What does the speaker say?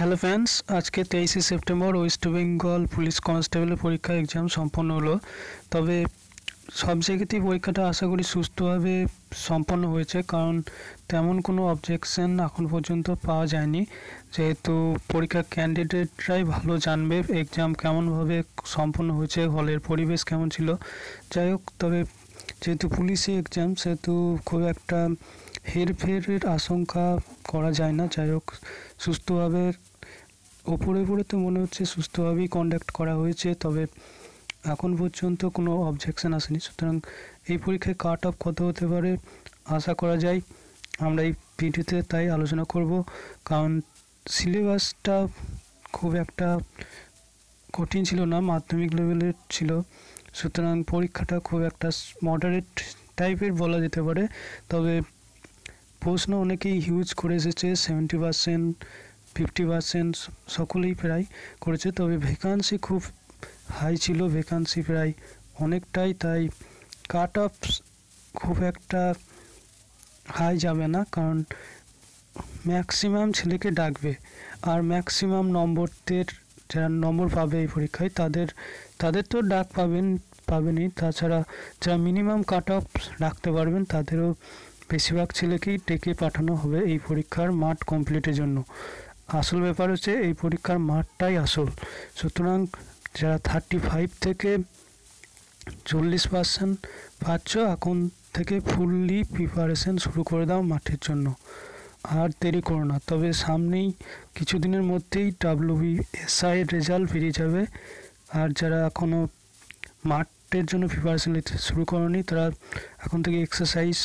hello fans আজকে তেইশে September West Bengal police কনস্টেবলের পরীক্ষা এক্সাম সম্পন্ন হলো তবে সব জায়গাতেই পরীক্ষাটা আশা করি সুস্থভাবে সম্পন্ন হয়েছে কারণ তেমন কোনো অবজেকশন এখন পর্যন্ত পাওয়া যায়নি যেহেতু পরীক্ষা ক্যান্ডিডেটরাই ভালো জানবে এক্সাম কেমনভাবে সম্পন্ন হয়েছে হলের পরিবেশ কেমন ছিল যাই হোক তবে যেহেতু পুলিশি এক্সাম সেহেতু খুব একটা হেরফেরের আশঙ্কা করা যায় না যাই হোক সুস্থভাবে ওপরে ওপরে তো মনে হচ্ছে সুস্থভাবেই কন্ডাক্ট করা হয়েছে তবে এখন পর্যন্ত কোনো অবজেকশন আসেনি সুতরাং এই পরীক্ষায় কাট অফ কত হতে পারে আশা করা যায় আমরা এই ভিডিওতে তাই আলোচনা করব কারণ সিলেবাসটা খুব একটা কঠিন ছিল না মাধ্যমিক লেভেলের ছিল সুতরাং পরীক্ষাটা খুব একটা মডারেট টাইপের বলা যেতে পারে তবে প্রশ্ন অনেকেই হিউজ করে এসেছে সেভেন্টি পারসেন্ট ফিফটি পারসেন্ট সকলেই প্রায় করেছে তবে ভ্যাকান্সি খুব হাই ছিল ভ্যাকান্সি প্রায় অনেকটাই তাই কাট অফ খুব একটা হাই যাবে না কারণ ম্যাক্সিমাম ছেলেকে ডাকবে আর ম্যাক্সিমাম নম্বরদের যারা নম্বর পাবে এই পরীক্ষায় তাদের তাদের তো ডাক পাবেন পাবেনই তাছাড়া যারা মিনিমাম কাট অফ রাখতে পারবেন তাদেরও বেশিরভাগ ছেলেকেই ডেকে পাঠানো হবে এই পরীক্ষার মাঠ কমপ্লিটের জন্য আসল ব্যাপার হচ্ছে এই পরীক্ষার মাঠটাই আসল সুতরাং যারা থার্টি ফাইভ থেকে চল্লিশ পার্সেন্ট পাচ্ছ এখন থেকে ফুললি প্রিপারেশন শুরু করে দাও মাঠের জন্য আর দেরি করো না তবে সামনেই কিছুদিনের মধ্যেই ডাব্লিউবি এর রেজাল্ট ফিরে যাবে আর যারা এখনও মাঠের জন্য প্রিপারেশন নিতে শুরু করেনি তারা এখন থেকে এক্সারসাইজ